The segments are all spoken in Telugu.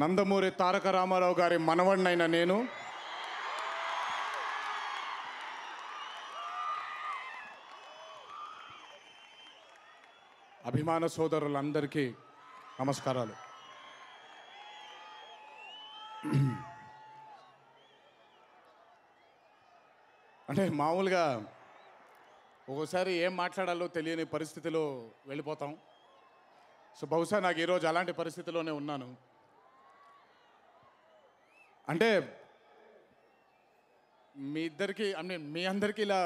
నందమూరి తారక రామారావు గారి మనవణ్ణైన నేను అభిమాన సోదరులందరికీ నమస్కారాలు అంటే మామూలుగా ఒక్కోసారి ఏం మాట్లాడాలో తెలియని పరిస్థితిలో వెళ్ళిపోతాం సో బహుశా నాకు ఈరోజు అలాంటి పరిస్థితిలోనే ఉన్నాను అంటే మీ ఇద్దరికి అంటే మీ అందరికీ ఇలా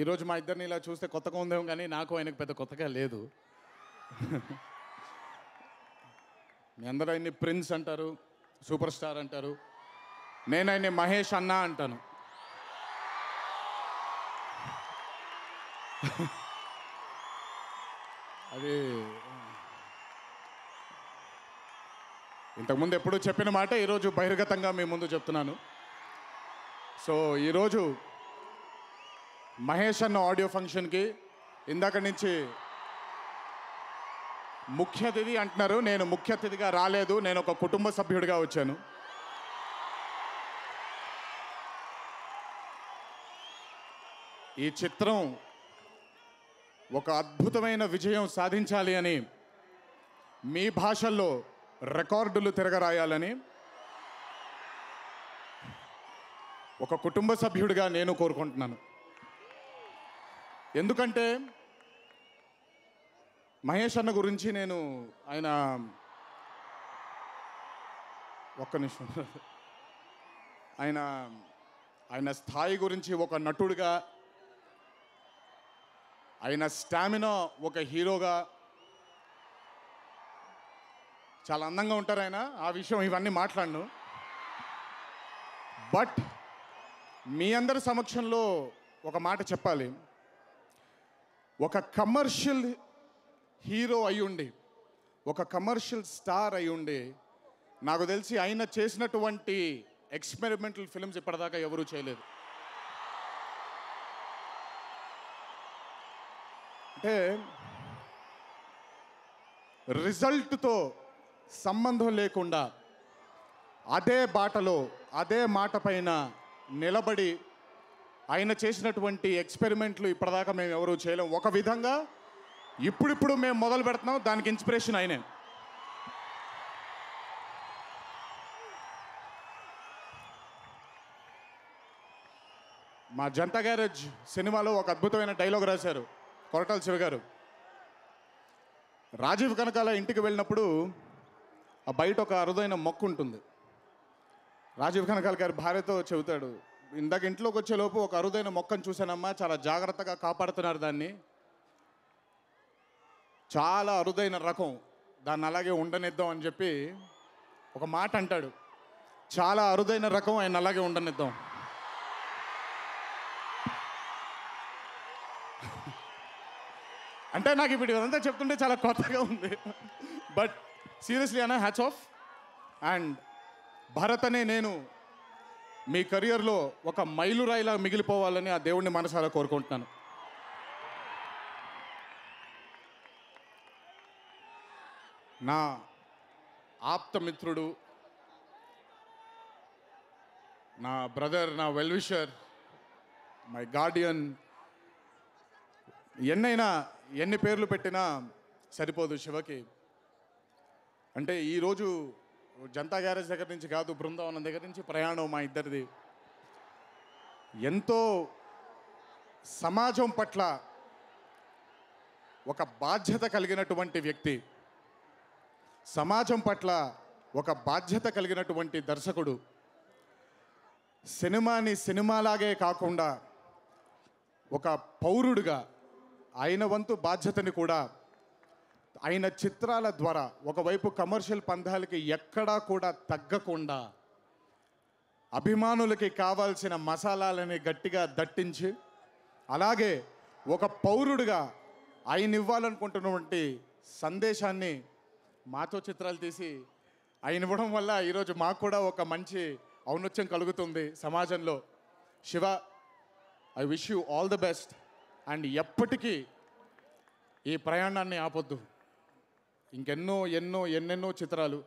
ఈరోజు మా ఇద్దరిని ఇలా చూస్తే కొత్తగా ఉందేమో కానీ నాకు ఆయనకు పెద్ద కొత్తగా లేదు మీ అందరూ ఆయన్ని ప్రిన్స్ అంటారు సూపర్ స్టార్ అంటారు నేను ఆయన్ని మహేష్ అన్న అంటాను అది ఇంతకుముందు ఎప్పుడు చెప్పిన మాట ఈరోజు బహిర్గతంగా మీ ముందు చెప్తున్నాను సో ఈరోజు మహేష్ అన్న ఆడియో ఫంక్షన్కి ఇందాక నుంచి ముఖ్య అతిథి అంటున్నారు నేను ముఖ్య అతిథిగా రాలేదు నేను ఒక కుటుంబ సభ్యుడిగా వచ్చాను ఈ చిత్రం ఒక అద్భుతమైన విజయం సాధించాలి అని మీ భాషల్లో రికార్డులు తిరగరాయాలని ఒక కుటుంబ సభ్యుడిగా నేను కోరుకుంటున్నాను ఎందుకంటే మహేష్ అన్న గురించి నేను ఆయన ఒక్క నిమిషం ఆయన ఆయన స్థాయి గురించి ఒక నటుడిగా ఆయన స్టామినా ఒక హీరోగా చాలా అందంగా ఉంటారు ఆయన ఆ విషయం ఇవన్నీ మాట్లాడను బట్ మీ అందరి సమక్షంలో ఒక మాట చెప్పాలి ఒక కమర్షియల్ హీరో అయ్యుండి ఒక కమర్షియల్ స్టార్ అయ్యుండి నాకు తెలిసి ఆయన చేసినటువంటి ఎక్స్పెరిమెంటల్ ఫిల్మ్స్ ఇప్పటిదాకా ఎవరూ చేయలేదు అంటే రిజల్ట్తో సంబంధం లేకుండా అదే బాటలో అదే మాట పైన నిలబడి ఆయన చేసినటువంటి ఎక్స్పెరిమెంట్లు ఇప్పటిదాకా మేము ఎవరూ చేయలేం ఒక విధంగా ఇప్పుడిప్పుడు మేము మొదలు పెడుతున్నాం దానికి ఇన్స్పిరేషన్ ఆయనే మా జనతా గ్యారేజ్ సినిమాలో ఒక అద్భుతమైన డైలాగ్ రాశారు కొరటాల శివ గారు రాజీవ్ కనకాల ఇంటికి వెళ్ళినప్పుడు ఆ బయట ఒక అరుదైన మొక్కు ఉంటుంది రాజీవ్ కనకాల గారి భార్యతో చెబుతాడు ఇందాక ఇంట్లోకి వచ్చేలోపు ఒక అరుదైన మొక్కను చూశానమ్మా చాలా జాగ్రత్తగా కాపాడుతున్నారు దాన్ని చాలా అరుదైన రకం దాన్ని అలాగే ఉండనిద్దాం అని చెప్పి ఒక మాట అంటాడు చాలా అరుదైన రకం ఆయన అలాగే ఉండనిద్దాం అంటే నాకు ఇప్పుడు ఇదంతా చెప్తుంటే చాలా కొత్తగా ఉంది బట్ సీరియస్లీ అన్న hats off and Bharat Ane Nenu మీ కెరియర్లో ఒక మైలురాయిలా మిగిలిపోవాలని ఆ దేవుడిని మనసారా కోరుకుంటున్నాను నా ఆప్తమిత్రుడు నా బ్రదర్ నా వెల్విషర్ మై గార్డియన్ ఎన్నైనా ఎన్ని పేర్లు పెట్టినా సరిపోదు శివకి అంటే ఈరోజు జనతా గ్యారేజ్ దగ్గర నుంచి కాదు బృందావనం దగ్గర నుంచి ప్రయాణం మా ఇద్దరిది ఎంతో సమాజం పట్ల ఒక బాధ్యత కలిగినటువంటి వ్యక్తి సమాజం పట్ల ఒక బాధ్యత కలిగినటువంటి దర్శకుడు సినిమాని సినిమాలాగే కాకుండా ఒక పౌరుడుగా ఆయన వంతు బాధ్యతని కూడా ఆయన చిత్రాల ద్వారా ఒకవైపు కమర్షియల్ పందాలకి ఎక్కడా కూడా తగ్గకుండా అభిమానులకి కావాల్సిన మసాలాలని గట్టిగా దట్టించి అలాగే ఒక పౌరుడిగా ఆయన ఇవ్వాలనుకుంటున్నటువంటి సందేశాన్ని మాతో చిత్రాలు తీసి ఆయన ఇవ్వడం వల్ల ఈరోజు మాకు కూడా ఒక మంచి ఔన్నత్యం కలుగుతుంది సమాజంలో Shiva I wish you all the best and ఎప్పటికీ ఈ ప్రయాణాన్ని ఆపొద్దు ఇంకెన్నో ఎన్నో ఎన్నెన్నో చిత్రాలు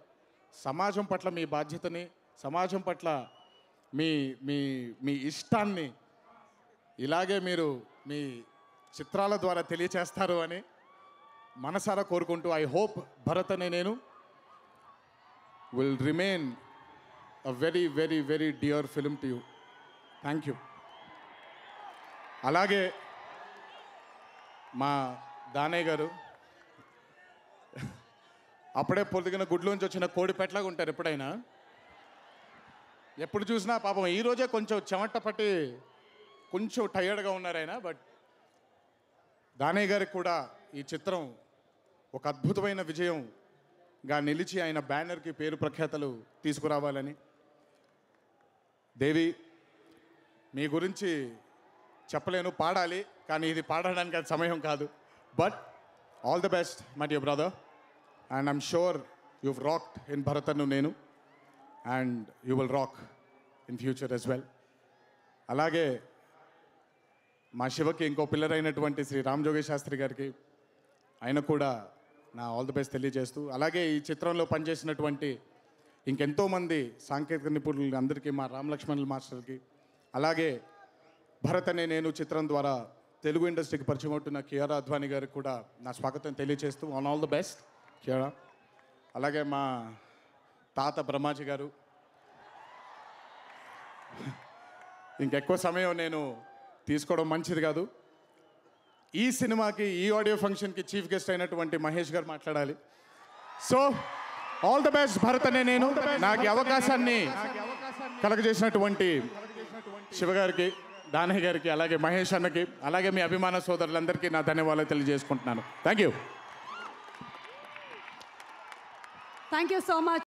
సమాజం పట్ల మీ బాధ్యతని సమాజం పట్ల మీ మీ మీ ఇష్టాన్ని ఇలాగే మీరు మీ చిత్రాల ద్వారా తెలియచేస్తారు అని మనసారా కోరుకుంటూ I hope Bharat Ane Nenu will remain a very very very dear film to you thank you అలాగే మా దానయ్య గారు అప్పుడే పొదిగిన గుడ్లోంచి వచ్చిన కోడి పెట్లాగా ఉంటారు ఎప్పుడైనా ఎప్పుడు చూసినా పాపం ఈరోజే కొంచెం చెమట పట్టి కొంచెం టైర్డ్గా ఉన్నారైనా బట్ దానయ్య గారికి కూడా ఈ చిత్రం ఒక అద్భుతమైన విజయంగా నిలిచి ఆయన బ్యానర్కి పేరు ప్రఖ్యాతలు తీసుకురావాలని దేవి మీ గురించి చెప్పలేను పాడాలి కానీ ఇది పాడడానికి అది సమయం కాదు but all the best my dear brother and I'm sure you rocked in Bharat Ane Nenu and you will rock in future as well అలాగే మా శివకి ఇంకో పిల్లర్ అయినటువంటి శ్రీ రామ్ జోగేష్ శాస్త్రి గారికి ఆయన కూడా నా ఆల్ ది బెస్ట్ తెలియజేస్తూ అలాగే ఈ చిత్రంలో పనిచేసినటువంటి ఇంకెంతోమంది సాంకేతిక నిపుణులు అందరికీ మా రామ్ లక్ష్మణుల మాస్టర్కి అలాగే భరత్ అనే నేను చిత్రం ద్వారా తెలుగు ఇండస్ట్రీకి పరిచయం అవుతున్న కేఆర్ అద్వాని గారికి కూడా నా స్వాగతం తెలియజేస్తూ ఆన్ ఆల్ ది బెస్ట్ చేయడం అలాగే మా తాత బ్రహ్మాజీ గారు ఇంకెక్కువ సమయం నేను తీసుకోవడం మంచిది కాదు ఈ సినిమాకి ఈ ఆడియో ఫంక్షన్కి చీఫ్ గెస్ట్ అయినటువంటి మహేష్ గారు మాట్లాడాలి so all the best Bharat Ane Nenu నాకు అవకాశాన్ని కలగజేసినటువంటి శివగారికి దానయ్య గారికి అలాగే మహేష్ అన్నకి అలాగే మీ అభిమాన సోదరులందరికీ నా ధన్యవాదాలు తెలియజేసుకుంటున్నాను thank you Thank you so much.